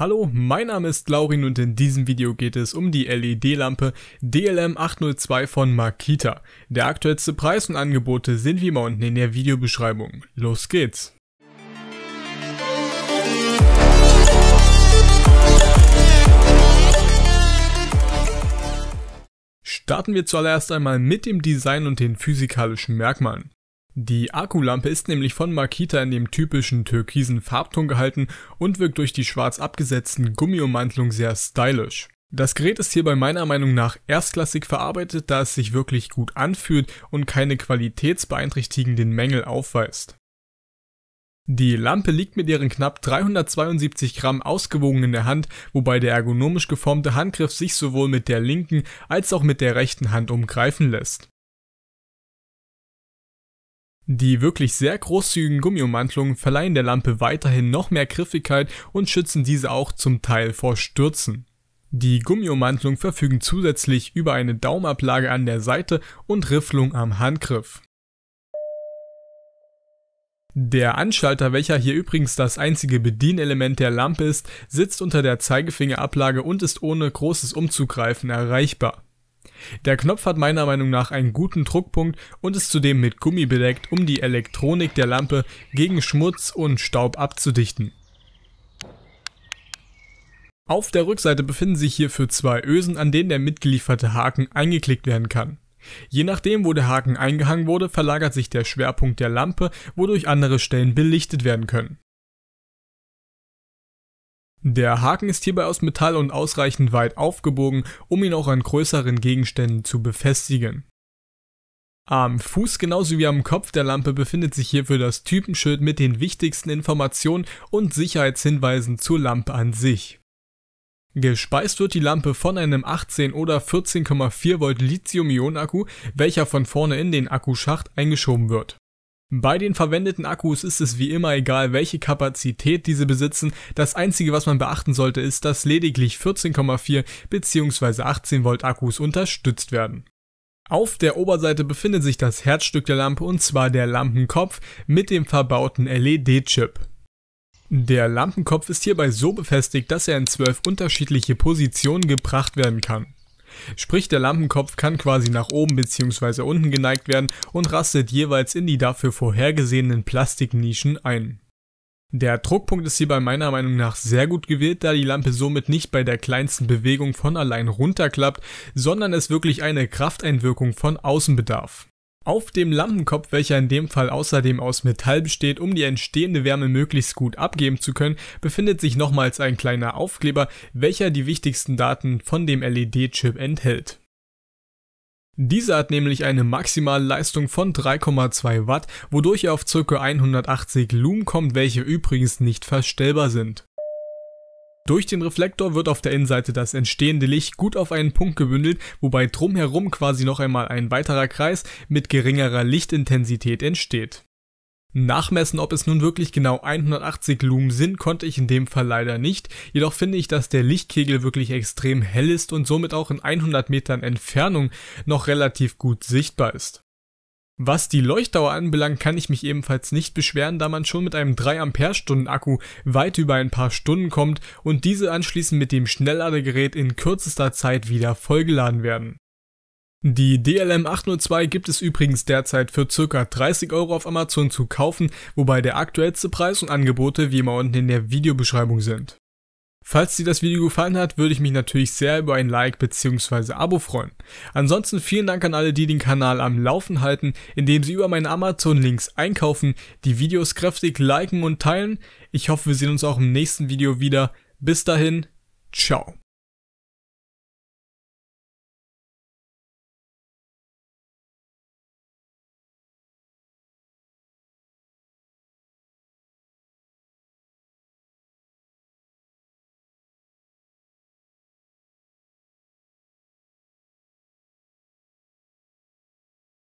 Hallo, mein Name ist Laurin und in diesem Video geht es um die LED-Lampe DLM 802 von Makita. Der aktuellste Preis und Angebote sind wie immer unten in der Videobeschreibung. Los geht's! Starten wir zuallererst einmal mit dem Design und den physikalischen Merkmalen. Die Akkulampe ist nämlich von Makita in dem typischen türkisen Farbton gehalten und wirkt durch die schwarz abgesetzten Gummiummantelung sehr stylisch. Das Gerät ist hierbei meiner Meinung nach erstklassig verarbeitet, da es sich wirklich gut anfühlt und keine qualitätsbeeinträchtigenden Mängel aufweist. Die Lampe liegt mit ihren knapp 372 Gramm ausgewogen in der Hand, wobei der ergonomisch geformte Handgriff sich sowohl mit der linken als auch mit der rechten Hand umgreifen lässt. Die wirklich sehr großzügigen Gummiummantelungen verleihen der Lampe weiterhin noch mehr Griffigkeit und schützen diese auch zum Teil vor Stürzen. Die Gummiummantelung verfügen zusätzlich über eine Daumablage an der Seite und Rifflung am Handgriff. Der Anschalter, welcher hier übrigens das einzige Bedienelement der Lampe ist, sitzt unter der Zeigefingerablage und ist ohne großes Umzugreifen erreichbar. Der Knopf hat meiner Meinung nach einen guten Druckpunkt und ist zudem mit Gummi bedeckt, um die Elektronik der Lampe gegen Schmutz und Staub abzudichten. Auf der Rückseite befinden sich hierfür zwei Ösen, an denen der mitgelieferte Haken eingeklickt werden kann. Je nachdem, wo der Haken eingehangen wurde, verlagert sich der Schwerpunkt der Lampe, wodurch andere Stellen belichtet werden können. Der Haken ist hierbei aus Metall und ausreichend weit aufgebogen, um ihn auch an größeren Gegenständen zu befestigen. Am Fuß genauso wie am Kopf der Lampe befindet sich hierfür das Typenschild mit den wichtigsten Informationen und Sicherheitshinweisen zur Lampe an sich. Gespeist wird die Lampe von einem 18 oder 14,4 Volt Lithium-Ionen-Akku, welcher von vorne in den Akkuschacht eingeschoben wird. Bei den verwendeten Akkus ist es wie immer egal, welche Kapazität diese besitzen. Das einzige, was man beachten sollte, ist, dass lediglich 14,4 bzw. 18 Volt Akkus unterstützt werden. Auf der Oberseite befindet sich das Herzstück der Lampe und zwar der Lampenkopf mit dem verbauten LED-Chip. Der Lampenkopf ist hierbei so befestigt, dass er in zwölf unterschiedliche Positionen gebracht werden kann. Sprich, der Lampenkopf kann quasi nach oben bzw. unten geneigt werden und rastet jeweils in die dafür vorhergesehenen Plastiknischen ein. Der Druckpunkt ist hierbei meiner Meinung nach sehr gut gewählt, da die Lampe somit nicht bei der kleinsten Bewegung von allein runterklappt, sondern es wirklich eine Krafteinwirkung von außen bedarf. Auf dem Lampenkopf, welcher in dem Fall außerdem aus Metall besteht, um die entstehende Wärme möglichst gut abgeben zu können, befindet sich nochmals ein kleiner Aufkleber, welcher die wichtigsten Daten von dem LED-Chip enthält. Dieser hat nämlich eine maximale Leistung von 3,2 Watt, wodurch er auf ca. 180 Lumen kommt, welche übrigens nicht verstellbar sind. Durch den Reflektor wird auf der Innenseite das entstehende Licht gut auf einen Punkt gebündelt, wobei drumherum quasi noch einmal ein weiterer Kreis mit geringerer Lichtintensität entsteht. Nachmessen, ob es nun wirklich genau 180 Lumen sind, konnte ich in dem Fall leider nicht, jedoch finde ich, dass der Lichtkegel wirklich extrem hell ist und somit auch in 100 Metern Entfernung noch relativ gut sichtbar ist. Was die Leuchtdauer anbelangt, kann ich mich ebenfalls nicht beschweren, da man schon mit einem 3 Ampere-Stunden Akku weit über ein paar Stunden kommt und diese anschließend mit dem Schnellladegerät in kürzester Zeit wieder vollgeladen werden. Die DLM 802 gibt es übrigens derzeit für ca. 30 Euro auf Amazon zu kaufen, wobei der aktuellste Preis und Angebote wie immer unten in der Videobeschreibung sind. Falls dir das Video gefallen hat, würde ich mich natürlich sehr über ein Like bzw. Abo freuen. Ansonsten vielen Dank an alle, die den Kanal am Laufen halten, indem sie über meine Amazon-Links einkaufen, die Videos kräftig liken und teilen. Ich hoffe, wir sehen uns auch im nächsten Video wieder. Bis dahin, ciao.